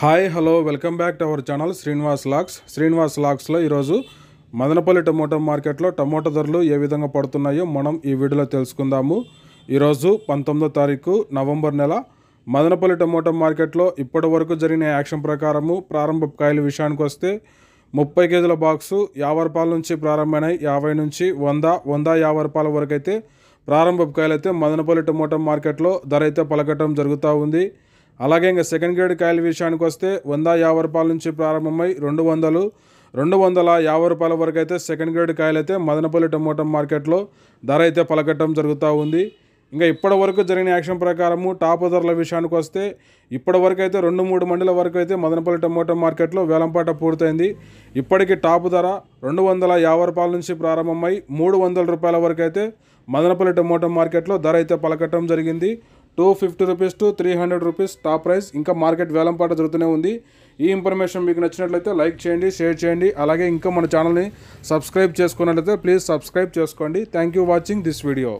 hi hello welcome back to our channel Srinivas లాక్స్ శ్రీనివాస్ లాక్స్లో ఈరోజు మదనపల్లి టమోటో మార్కెట్లో టమోటా ధరలు ఏ విధంగా పడుతున్నాయో మనం ఈ వీడియోలో తెలుసుకుందాము ఈరోజు పంతొమ్మిదో తారీఖు నవంబర్ నెల మదనపల్లి టమోటో మార్కెట్లో ఇప్పటి వరకు జరిగిన యాక్షన్ ప్రకారము ప్రారంభ కాయల విషయానికి వస్తే ముప్పై కేజీల బాక్సు యాభై రూపాయల నుంచి ప్రారంభమైన యాభై నుంచి వంద వంద యాభై రూపాయల వరకు అయితే ప్రారంభ కాయలు అయితే మదనపల్లి టమోటో మార్కెట్లో ధర అయితే పలకటం జరుగుతూ ఉంది అలాగే ఇంకా సెకండ్ గ్రేడ్ కాయల విషయానికి వస్తే వంద యాభై రూపాయల నుంచి ప్రారంభమై రెండు వందలు రెండు వందల యాభై రూపాయల వరకు అయితే సెకండ్ గ్రేడ్ కాయలు అయితే మదనపల్లి టమోటా మార్కెట్లో ధర అయితే పలకట్టడం జరుగుతూ ఉంది ఇంకా ఇప్పటి వరకు జరిగిన యాక్షన్ ప్రకారము టాప్ ధరల విషయానికి వస్తే ఇప్పటి అయితే రెండు మూడు మండల వరకు అయితే మదనపల్లి టమోటా మార్కెట్లో వేలంపాట పూర్తయింది ఇప్పటికి టాప్ ధర రెండు వందల యాభై రూపాయల నుంచి ప్రారంభమై మూడు వందల రూపాయల వరకు అయితే మదనపల్లి టమోటా మార్కెట్లో ధర అయితే పలకట్టడం జరిగింది two fifty rupees to three hundred rupees top price ఇంకా మార్కెట్ వేలంపాట జరుగుతూనే ఉంది ఈ ఇన్ఫర్మేషన్ మీకు నచ్చినట్లయితే లైక్ చేయండి షేర్ చేయండి అలాగే ఇంకా మన ఛానల్ని సబ్స్క్రైబ్ చేసుకున్నట్లయితే ప్లీజ్ సబ్స్క్రైబ్ చేసుకోండి thank you watching this video